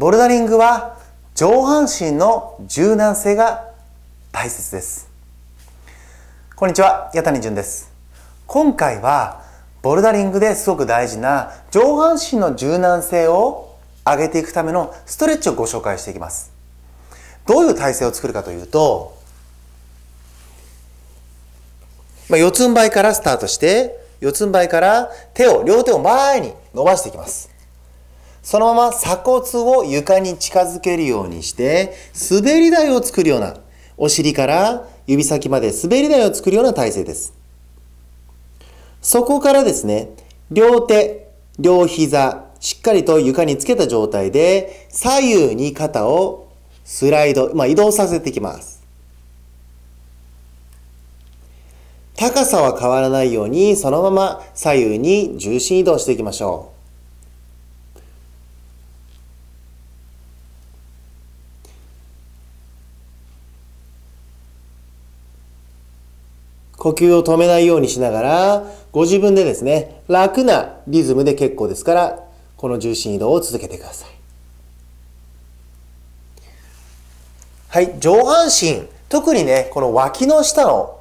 ボルダリングは上半身の柔軟性が大切ですこんにちは谷谷淳です今回はボルダリングですごく大事な上半身の柔軟性を上げていくためのストレッチをご紹介していきますどういう体勢を作るかというと、まあ、四つん這いからスタートして四つん這いから手を両手を前に伸ばしていきますそのまま鎖骨を床に近づけるようにして、滑り台を作るような、お尻から指先まで滑り台を作るような体勢です。そこからですね、両手、両膝、しっかりと床につけた状態で、左右に肩をスライド、まあ、移動させていきます。高さは変わらないように、そのまま左右に重心移動していきましょう。呼吸を止めないようにしながら、ご自分でですね、楽なリズムで結構ですから、この重心移動を続けてください。はい、上半身、特にね、この脇の下の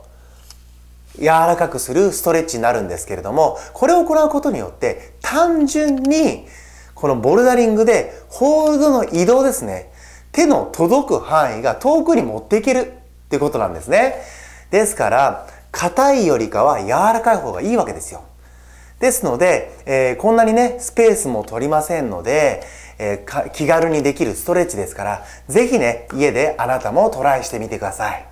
柔らかくするストレッチになるんですけれども、これを行うことによって、単純に、このボルダリングで、ホールドの移動ですね、手の届く範囲が遠くに持っていけるってことなんですね。ですから、硬いよりかは柔らかい方がいいわけですよ。ですので、えー、こんなにね、スペースも取りませんので、えー、気軽にできるストレッチですから、ぜひね、家であなたもトライしてみてください。